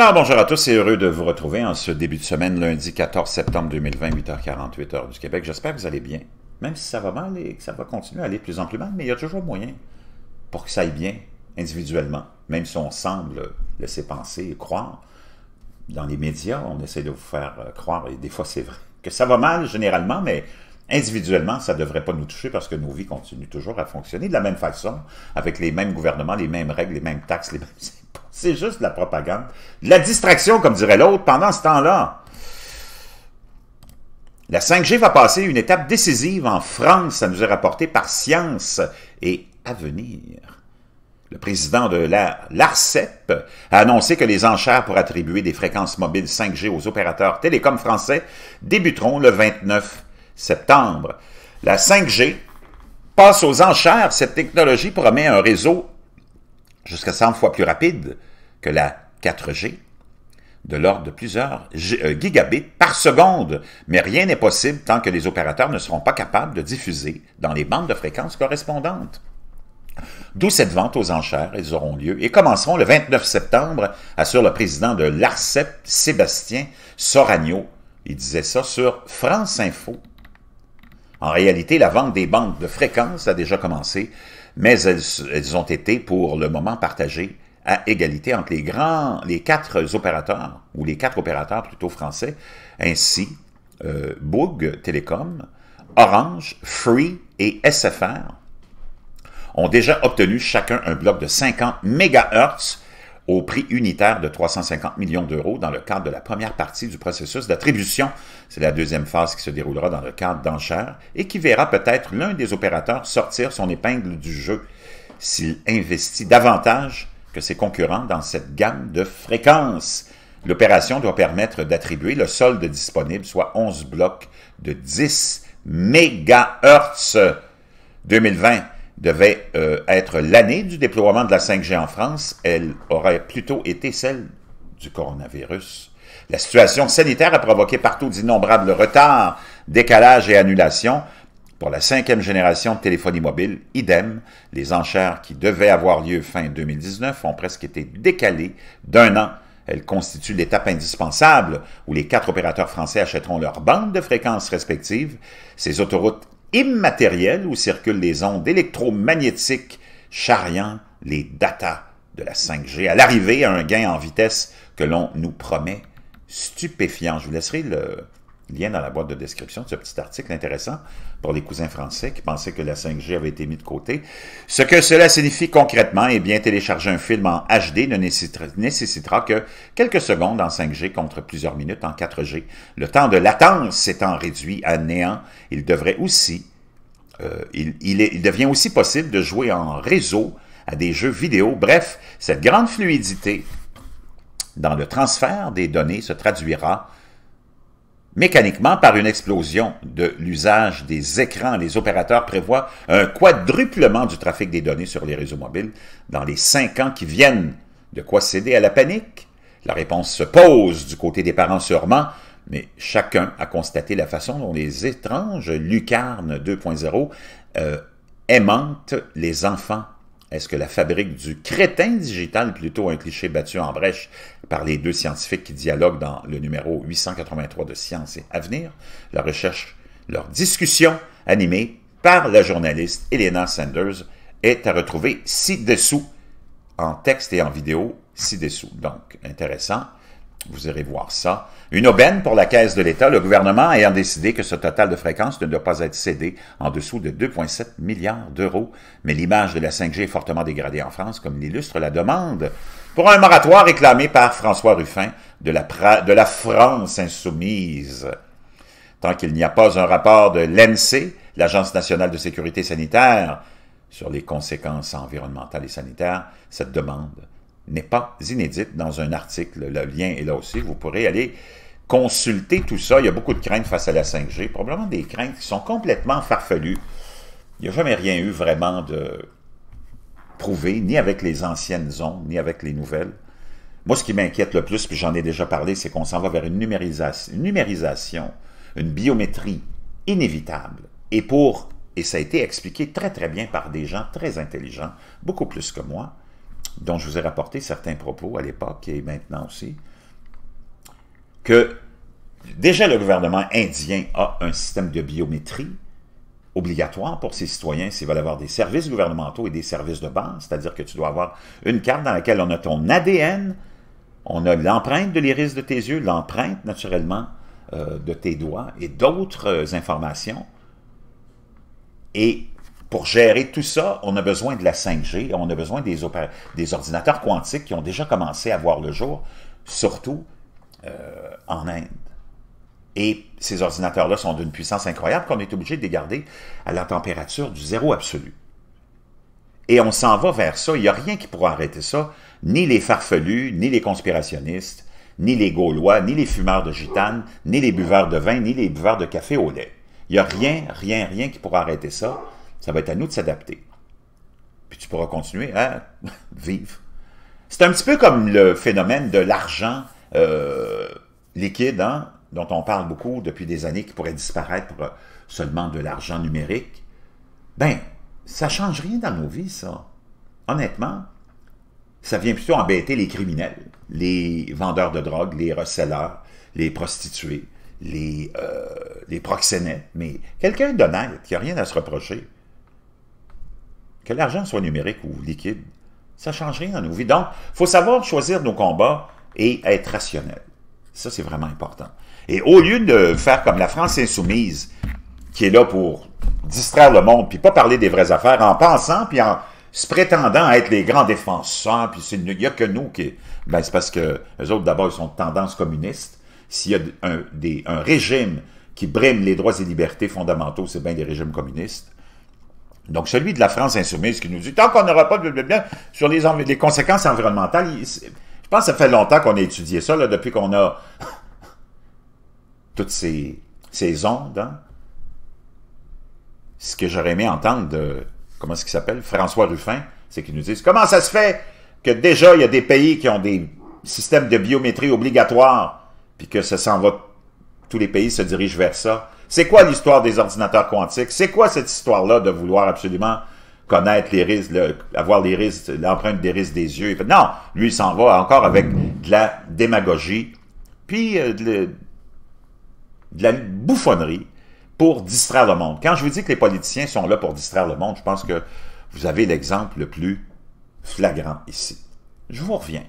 Alors bonjour à tous, et heureux de vous retrouver en ce début de semaine, lundi 14 septembre 2020, 8h48 heure du Québec. J'espère que vous allez bien, même si ça va mal et que ça va continuer à aller de plus en plus mal, mais il y a toujours moyen pour que ça aille bien individuellement, même si on semble laisser penser et croire. Dans les médias, on essaie de vous faire euh, croire, et des fois c'est vrai, que ça va mal généralement, mais individuellement, ça ne devrait pas nous toucher parce que nos vies continuent toujours à fonctionner de la même façon, avec les mêmes gouvernements, les mêmes règles, les mêmes taxes, les mêmes c'est juste de la propagande. De la distraction, comme dirait l'autre, pendant ce temps-là. La 5G va passer une étape décisive en France, ça nous est rapporté par Science et Avenir. Le président de l'ARCEP a annoncé que les enchères pour attribuer des fréquences mobiles 5G aux opérateurs télécoms français débuteront le 29 septembre. La 5G passe aux enchères. Cette technologie promet un réseau jusqu'à 100 fois plus rapide que la 4G, de l'ordre de plusieurs euh, gigabits par seconde. Mais rien n'est possible tant que les opérateurs ne seront pas capables de diffuser dans les bandes de fréquences correspondantes. D'où cette vente aux enchères, elles auront lieu et commenceront le 29 septembre, assure le président de l'ARCEP, Sébastien Soragno. Il disait ça sur France Info. En réalité, la vente des bandes de fréquences a déjà commencé mais elles, ont été pour le moment partagées à égalité entre les, quatre opérateurs, ou les quatre opérateurs plutôt français, ainsi euh, Bouygues Orange, Free et SFR, ont déjà obtenu chacun un bloc de 50 MHz au prix unitaire de 350 millions d'euros dans le cadre de la première partie du processus d'attribution. C'est la deuxième phase qui se déroulera dans le cadre d'enchères et qui verra peut-être l'un des opérateurs sortir son épingle du jeu s'il investit davantage que ses concurrents dans cette gamme de fréquences. L'opération doit permettre d'attribuer le solde disponible, soit 11 blocs de 10 MHz 2020 devait euh, être l'année du déploiement de la 5G en France, elle aurait plutôt été celle du coronavirus. La situation sanitaire a provoqué partout d'innombrables retards, décalages et annulations. Pour la cinquième génération de téléphonie mobile, idem, les enchères qui devaient avoir lieu fin 2019 ont presque été décalées d'un an. Elles constituent l'étape indispensable où les quatre opérateurs français achèteront leurs bandes de fréquences respectives. Ces autoroutes immatériel où circulent les ondes électromagnétiques charriant les datas de la 5G, à l'arrivée à un gain en vitesse que l'on nous promet stupéfiant. Je vous laisserai le, lien dans la boîte de description de ce petit article intéressant pour les cousins français qui pensaient que la 5G avait été mise de côté. Ce que cela signifie concrètement, eh bien, télécharger un film en HD ne nécessitera, que quelques secondes en 5G contre plusieurs minutes en 4G. Le temps de latence s'étant réduit à néant, il devrait aussi, euh, il, il devient aussi possible de jouer en réseau à des jeux vidéo. Bref, cette grande fluidité dans le transfert des données se traduira mécaniquement par une explosion de l'usage des écrans. Les opérateurs prévoient un quadruplement du trafic des données sur les réseaux mobiles dans les cinq ans qui viennent. De quoi céder à la panique? La réponse se pose du côté des parents sûrement, mais chacun a constaté la façon dont les étranges lucarnes 2.0 euh, les enfants est-ce que la fabrique du crétin digital, plutôt un cliché battu en brèche par les deux scientifiques qui dialoguent dans le numéro 883 de Science et Avenir, leur recherche, leur discussion animée par la journaliste Elena Sanders est à retrouver ci-dessous, en texte et en vidéo ci-dessous. Donc, intéressant. Vous irez voir ça. Une aubaine pour la Caisse de l'État, le gouvernement ayant décidé que ce total de fréquences ne doit pas être cédé en dessous de 2,7 milliards d'euros. Mais l'image de la 5G est fortement dégradée en France, comme l'illustre la demande pour un moratoire réclamé par François Ruffin de la, France insoumise. Tant qu'il n'y a pas un rapport de l'ENC, l'Agence nationale de sécurité sanitaire, sur les conséquences environnementales et sanitaires, cette demande n'est pas inédite dans un article. Le lien est là aussi. Vous pourrez aller consulter tout ça. Il y a beaucoup de craintes face à la 5G, probablement des craintes qui sont complètement farfelues. Il n'y a jamais rien eu vraiment de prouvé, ni avec les anciennes ondes, ni avec les nouvelles. Moi, ce qui m'inquiète le plus, puis j'en ai déjà parlé, c'est qu'on s'en va vers une numérisation, une numérisation, une biométrie inévitable. Et pour, et ça a été expliqué très très bien par des gens très intelligents, beaucoup plus que moi, dont je vous ai rapporté certains propos à l'époque et maintenant aussi, que déjà le gouvernement indien a un système de biométrie obligatoire pour ses citoyens s'ils veulent avoir des services gouvernementaux et des services de base, c'est-à-dire que tu dois avoir une carte dans laquelle on a ton ADN, on a l'empreinte de l'iris de tes yeux, l'empreinte naturellement euh, de tes doigts et d'autres euh, informations. Et pour gérer tout ça, on a besoin de la 5G, on a besoin des, ordinateurs quantiques qui ont déjà commencé à voir le jour, surtout euh, en Inde. Et ces ordinateurs-là sont d'une puissance incroyable qu'on est obligé de garder à la température du zéro absolu. Et on s'en va vers ça. Il n'y a rien qui pourra arrêter ça, ni les farfelus, ni les conspirationnistes, ni les Gaulois, ni les fumeurs de gitane, ni les buveurs de vin, ni les buveurs de café au lait. Il n'y a rien, rien, rien qui pourra arrêter ça. Ça va être à nous de s'adapter. Puis tu pourras continuer à vivre. C'est un petit peu comme le phénomène de l'argent euh, liquide, hein, dont on parle beaucoup depuis des années, qui pourrait disparaître seulement de l'argent numérique. Ben, ça ne change rien dans nos vies, ça. Honnêtement, ça vient plutôt embêter les criminels, les vendeurs de drogue, les receleurs, les prostituées, les, euh, les proxénètes. Mais quelqu'un d'honnête qui n'a rien à se reprocher, que l'argent soit numérique ou liquide, ça ne change rien dans nos vies. Donc, il faut savoir choisir nos combats et être rationnel. Ça, c'est vraiment important. Et au lieu de faire comme la France insoumise, qui est là pour distraire le monde, puis pas parler des vraies affaires, en pensant, puis en se prétendant être les grands défenseurs, puis il n'y a que nous qui... Ben, c'est parce que les autres, d'abord, ils sont de tendance communiste. S'il y a un régime qui brime les droits et libertés fondamentaux, c'est bien des régimes communistes. Donc, celui de la France insoumise qui nous dit, tant qu'on n'aura pas de blablabla, sur les, conséquences environnementales, je pense que ça fait longtemps qu'on a étudié ça, depuis qu'on a toutes ces, ondes. Hein. Ce que j'aurais aimé entendre de, comment s'appelle, François Ruffin, c'est qu'il nous dise, comment ça se fait que déjà, il y a des pays qui ont des systèmes de biométrie obligatoires, puis que ça s'en va, tous les pays se dirigent vers ça. C'est quoi l'histoire des ordinateurs quantiques? C'est quoi cette histoire-là de vouloir absolument connaître les risques, avoir les risques, l'empreinte des risques des yeux? Non, lui, il s'en va encore avec de la démagogie, puis euh, de, la bouffonnerie pour distraire le monde. Quand je vous dis que les politiciens sont là pour distraire le monde, je pense que vous avez l'exemple le plus flagrant ici. Je vous reviens.